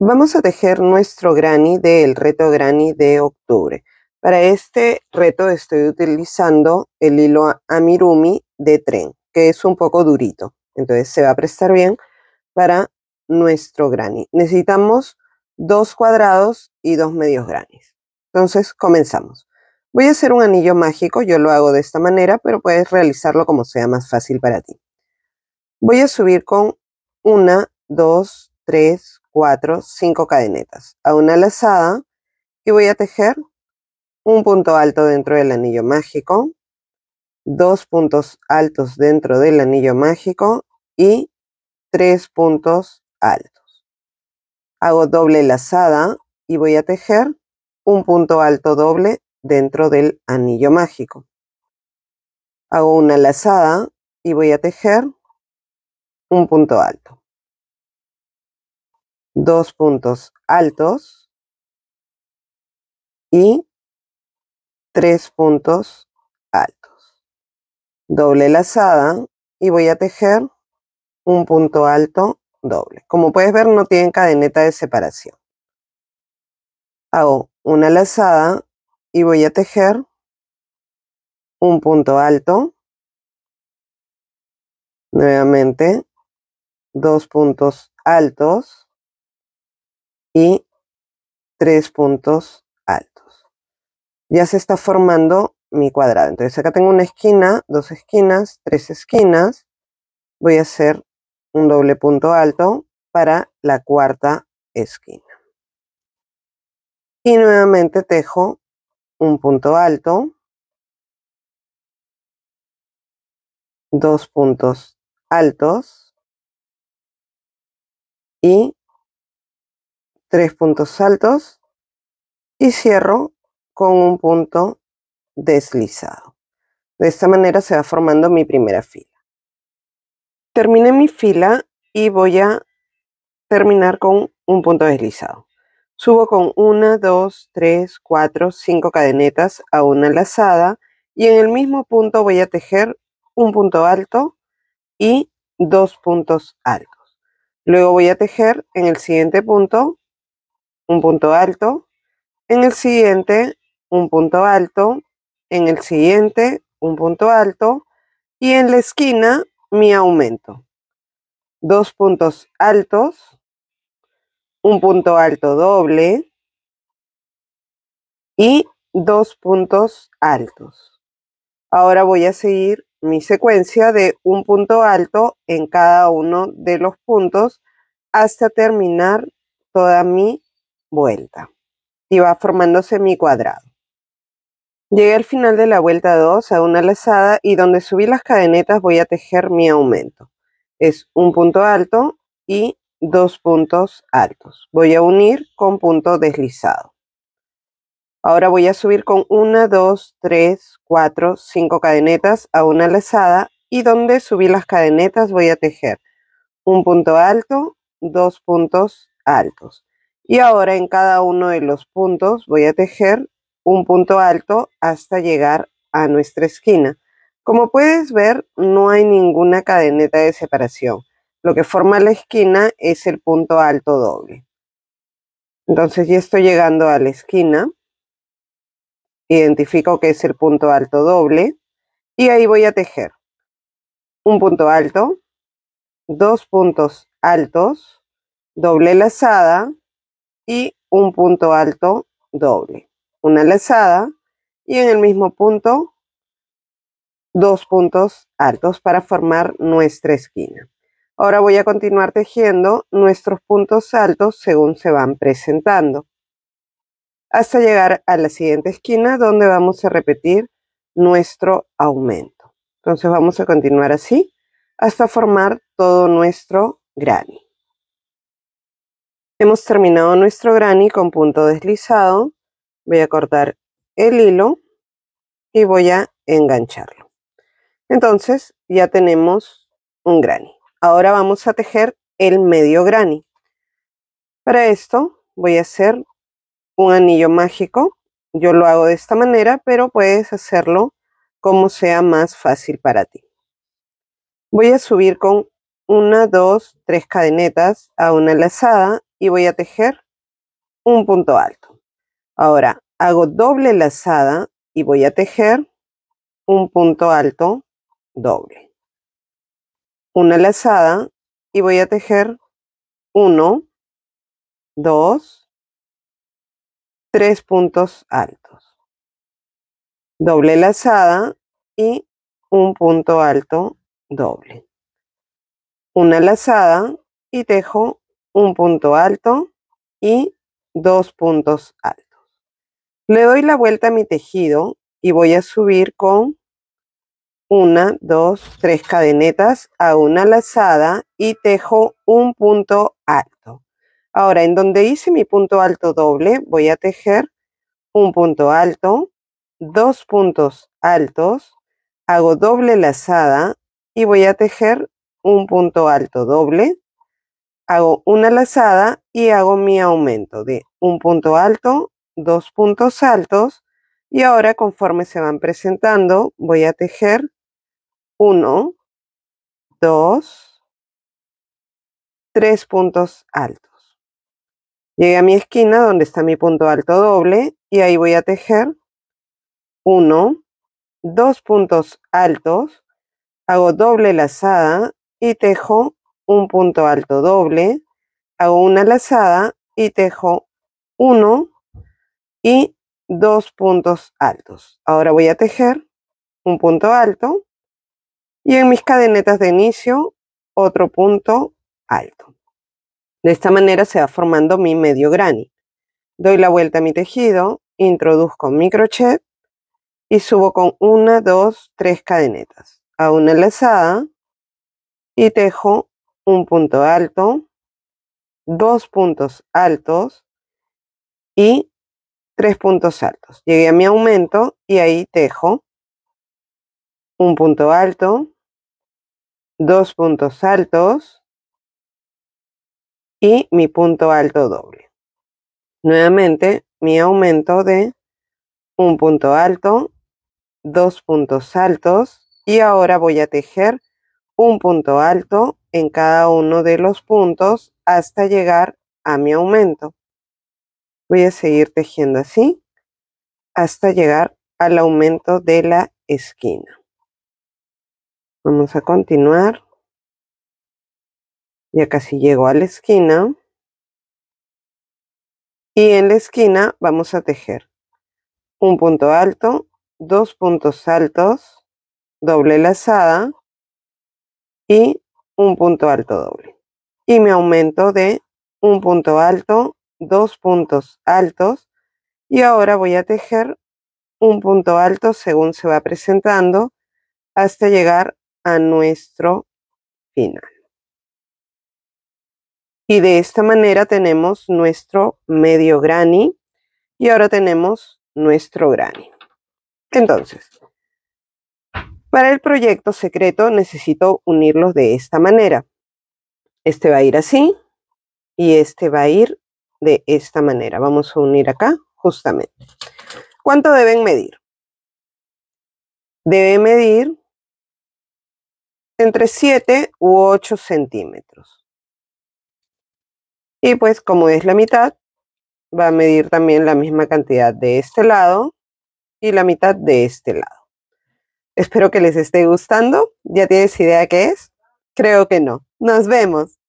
Vamos a tejer nuestro granny del reto granny de octubre. Para este reto estoy utilizando el hilo amirumi de tren, que es un poco durito. Entonces se va a prestar bien para nuestro granny. Necesitamos dos cuadrados y dos medios granis. Entonces comenzamos. Voy a hacer un anillo mágico, yo lo hago de esta manera, pero puedes realizarlo como sea más fácil para ti. Voy a subir con una, dos, tres, 4, 5 cadenetas a una lazada y voy a tejer un punto alto dentro del anillo mágico, dos puntos altos dentro del anillo mágico y tres puntos altos. Hago doble lazada y voy a tejer un punto alto doble dentro del anillo mágico. Hago una lazada y voy a tejer un punto alto dos puntos altos y tres puntos altos. Doble lazada y voy a tejer un punto alto doble. Como puedes ver no tienen cadeneta de separación. Hago una lazada y voy a tejer un punto alto. Nuevamente dos puntos altos y tres puntos altos. Ya se está formando mi cuadrado. Entonces acá tengo una esquina, dos esquinas, tres esquinas. Voy a hacer un doble punto alto para la cuarta esquina. Y nuevamente tejo un punto alto, dos puntos altos y tres puntos altos y cierro con un punto deslizado. De esta manera se va formando mi primera fila. Terminé mi fila y voy a terminar con un punto deslizado. Subo con una, dos, tres, cuatro, cinco cadenetas a una lazada y en el mismo punto voy a tejer un punto alto y dos puntos altos. Luego voy a tejer en el siguiente punto un punto alto, en el siguiente un punto alto, en el siguiente un punto alto y en la esquina mi aumento. Dos puntos altos, un punto alto doble y dos puntos altos. Ahora voy a seguir mi secuencia de un punto alto en cada uno de los puntos hasta terminar toda mi vuelta y va formándose mi cuadrado. Llegué al final de la vuelta 2 a una lazada y donde subí las cadenetas voy a tejer mi aumento. Es un punto alto y dos puntos altos. Voy a unir con punto deslizado. Ahora voy a subir con 1, 2, 3, 4, 5 cadenetas a una lazada y donde subí las cadenetas voy a tejer un punto alto, dos puntos altos. Y ahora en cada uno de los puntos voy a tejer un punto alto hasta llegar a nuestra esquina. Como puedes ver, no hay ninguna cadeneta de separación. Lo que forma la esquina es el punto alto doble. Entonces ya estoy llegando a la esquina. Identifico que es el punto alto doble. Y ahí voy a tejer un punto alto, dos puntos altos, doble lazada, y un punto alto doble, una lazada y en el mismo punto dos puntos altos para formar nuestra esquina. Ahora voy a continuar tejiendo nuestros puntos altos según se van presentando hasta llegar a la siguiente esquina donde vamos a repetir nuestro aumento. Entonces vamos a continuar así hasta formar todo nuestro granny. Hemos terminado nuestro granny con punto deslizado. Voy a cortar el hilo y voy a engancharlo. Entonces ya tenemos un granny. Ahora vamos a tejer el medio granny. Para esto voy a hacer un anillo mágico. Yo lo hago de esta manera, pero puedes hacerlo como sea más fácil para ti. Voy a subir con una, dos, tres cadenetas a una lazada y voy a tejer un punto alto. Ahora hago doble lazada y voy a tejer un punto alto doble. Una lazada y voy a tejer uno dos tres puntos altos. Doble lazada y un punto alto doble. Una lazada y tejo un punto alto y dos puntos altos. Le doy la vuelta a mi tejido y voy a subir con una, dos, tres cadenetas a una lazada y tejo un punto alto. Ahora, en donde hice mi punto alto doble, voy a tejer un punto alto, dos puntos altos, hago doble lazada y voy a tejer un punto alto doble, hago una lazada y hago mi aumento de un punto alto, dos puntos altos y ahora conforme se van presentando voy a tejer 1, 2, tres puntos altos. Llegué a mi esquina donde está mi punto alto doble y ahí voy a tejer 1, dos puntos altos, hago doble lazada y tejo un punto alto doble, hago una lazada y tejo uno y dos puntos altos. Ahora voy a tejer un punto alto y en mis cadenetas de inicio otro punto alto. De esta manera se va formando mi medio granny. Doy la vuelta a mi tejido, introduzco mi crochet y subo con una, dos, tres cadenetas. Hago una lazada y tejo un punto alto, dos puntos altos y tres puntos altos. Llegué a mi aumento y ahí tejo un punto alto, dos puntos altos y mi punto alto doble. Nuevamente mi aumento de un punto alto, dos puntos altos y ahora voy a tejer un punto alto, en cada uno de los puntos hasta llegar a mi aumento. Voy a seguir tejiendo así hasta llegar al aumento de la esquina. Vamos a continuar. Ya casi llego a la esquina. Y en la esquina vamos a tejer un punto alto, dos puntos altos, doble lazada y un punto alto doble. Y me aumento de un punto alto, dos puntos altos. Y ahora voy a tejer un punto alto según se va presentando hasta llegar a nuestro final. Y de esta manera tenemos nuestro medio granny y ahora tenemos nuestro granny. Entonces, para el proyecto secreto necesito unirlos de esta manera. Este va a ir así y este va a ir de esta manera. Vamos a unir acá justamente. ¿Cuánto deben medir? Debe medir entre 7 u 8 centímetros. Y pues como es la mitad, va a medir también la misma cantidad de este lado y la mitad de este lado. Espero que les esté gustando. ¿Ya tienes idea qué es? Creo que no. Nos vemos.